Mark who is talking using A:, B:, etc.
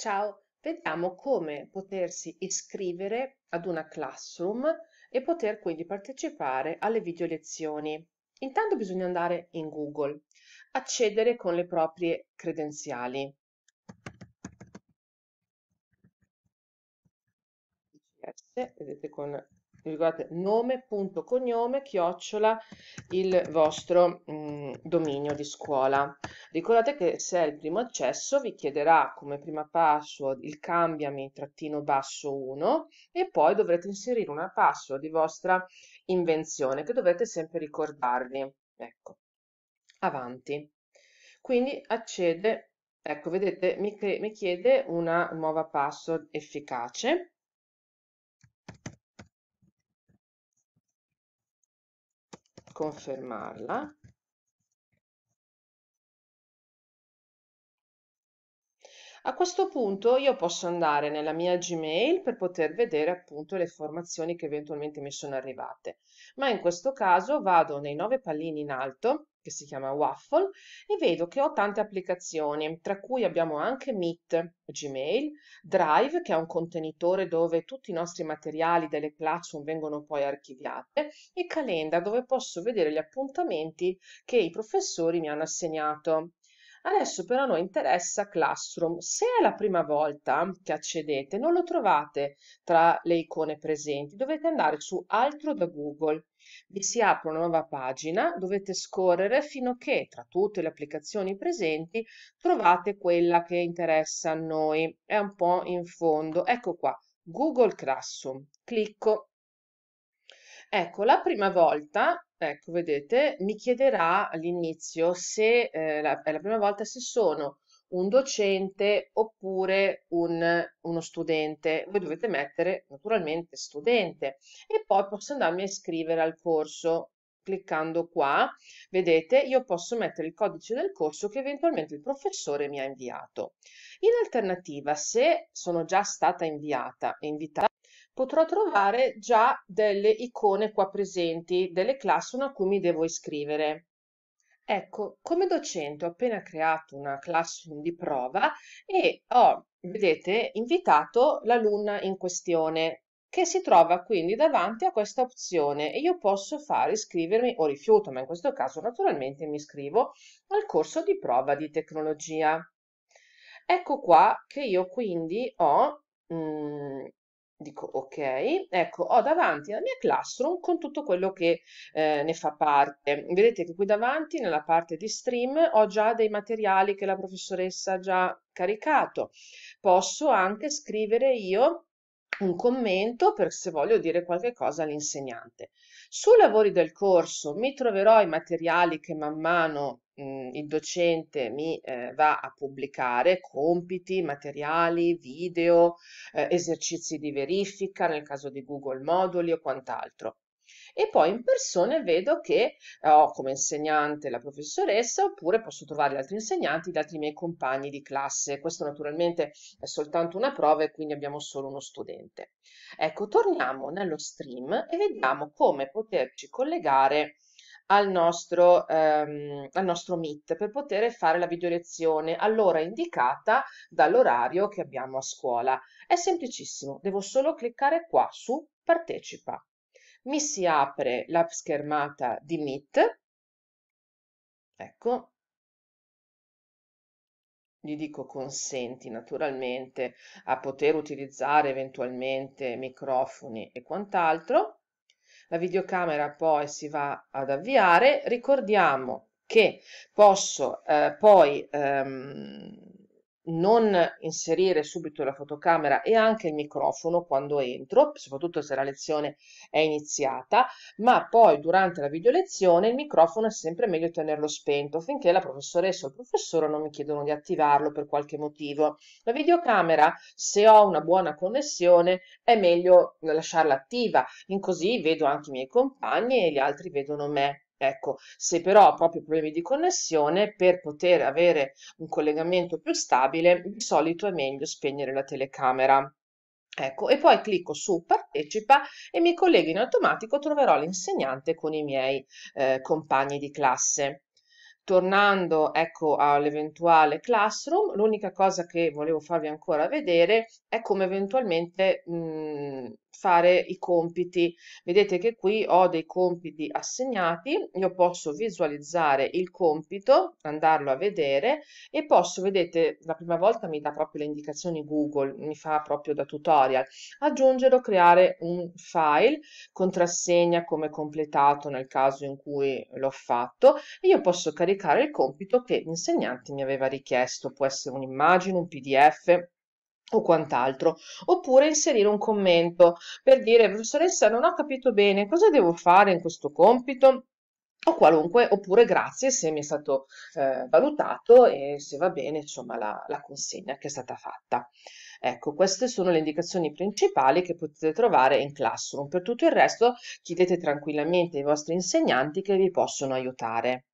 A: Ciao, vediamo come potersi iscrivere ad una classroom e poter quindi partecipare alle video lezioni. Intanto bisogna andare in Google, accedere con le proprie credenziali. vedete con ricordate, nome.cognome chiocciola il vostro mh, mm, dominio di scuola. Ricordate che se è il primo accesso vi chiederà come prima password il cambiami trattino basso 1 e poi dovrete inserire una password di vostra invenzione che dovrete sempre ricordarvi. Ecco, avanti. Quindi accede, ecco vedete mi, mi chiede una nuova password efficace confermarla A questo punto io posso andare nella mia Gmail per poter vedere appunto le informazioni che eventualmente mi sono arrivate, ma in questo caso vado nei nove pallini in alto, che si chiama Waffle, e vedo che ho tante applicazioni, tra cui abbiamo anche Meet, Gmail, Drive, che è un contenitore dove tutti i nostri materiali delle classroom vengono poi archiviate, e Calenda, dove posso vedere gli appuntamenti che i professori mi hanno assegnato. Adesso però a noi interessa Classroom. Se è la prima volta che accedete, non lo trovate tra le icone presenti, dovete andare su Altro da Google. Vi si apre una nuova pagina, dovete scorrere fino a che tra tutte le applicazioni presenti trovate quella che interessa a noi. È un po' in fondo. Ecco qua, Google Classroom. Clicco Ecco, la prima volta, ecco, vedete, mi chiederà all'inizio se eh, la- è la prima volta se sono un docente oppure un- uno studente. Voi dovete mettere naturalmente studente e poi posso andarmi a iscrivere al corso. Cliccando qua, vedete, io posso mettere il codice del corso che eventualmente il professore mi ha inviato. In alternativa, se sono già stata inviata, e invitata potrò trovare già delle icone qua presenti delle classroom a cui mi devo iscrivere. Ecco, come docente ho appena creato una classroom di prova e ho, vedete, invitato l'alunna in questione che si trova quindi davanti a questa opzione e io posso fare iscrivermi o rifiuto, ma in questo caso naturalmente mi iscrivo al corso di prova di tecnologia. Ecco qua che io quindi ho mh, mm, dico ok, ecco ho davanti la mia classroom con tutto quello che eh, ne fa parte. Vedete che qui davanti nella parte di stream ho già dei materiali che la professoressa ha già caricato. Posso anche scrivere io un commento per se voglio dire qualche cosa all'insegnante. Sui lavori del corso mi troverò i materiali che man mano mh, mhmm, il docente mi eh, va a pubblicare compiti, materiali, video, eh, esercizi di verifica nel caso di Google Moduli o quant'altro. E poi in persone vedo che ho come insegnante la professoressa oppure posso trovare altri insegnanti, gli altri miei compagni di classe. Questo naturalmente è soltanto una prova e quindi abbiamo solo uno studente. Ecco, torniamo nello stream e vediamo come poterci collegare al nostro, ehm, al nostro Meet per poter fare la videolezione all'ora indicata dall'orario che abbiamo a scuola. È semplicissimo, devo solo cliccare qua su Partecipa. Mi si apre la schermata di Meet. Ecco, gli dico consenti naturalmente a poter utilizzare eventualmente microfoni e quant'altro la videocamera poi si va ad avviare ricordiamo che posso eh, poi ehm, non inserire subito la fotocamera e anche il microfono quando entro, soprattutto se la lezione è iniziata, ma poi durante la videolezione il microfono è sempre meglio tenerlo spento finché la professoressa o il professore non mi chiedono di attivarlo per qualche motivo. La videocamera, se ho una buona connessione, è meglio lasciarla attiva, in così vedo anche i miei compagni e gli altri vedono me. Ecco, se però ho proprio problemi di connessione, per poter avere un collegamento più stabile, di solito è meglio spegnere la telecamera. Ecco, e poi clicco su partecipa e mi collego in automatico, troverò l'insegnante con i miei eh, compagni di classe. Tornando ecco all'eventuale classroom, l'unica cosa che volevo farvi ancora vedere è come eventualmente mh, mhmm, fare i compiti. Vedete che qui ho dei compiti assegnati, io posso visualizzare il compito, andarlo a vedere e posso, vedete, la prima volta mi dà proprio le indicazioni Google, mi fa proprio da tutorial, aggiungere o creare un file, contrassegna come completato nel caso in cui l'ho fatto e io posso caricare scaricare il compito che l'insegnante mi aveva richiesto, può essere un'immagine, un PDF o quant'altro, oppure inserire un commento per dire professoressa non ho capito bene cosa devo fare in questo compito o qualunque, oppure grazie se mi è stato eh, valutato e se va bene insomma la, la consegna che è stata fatta. Ecco, queste sono le indicazioni principali che potete trovare in Classroom. Per tutto il resto chiedete tranquillamente ai vostri insegnanti che vi possono aiutare.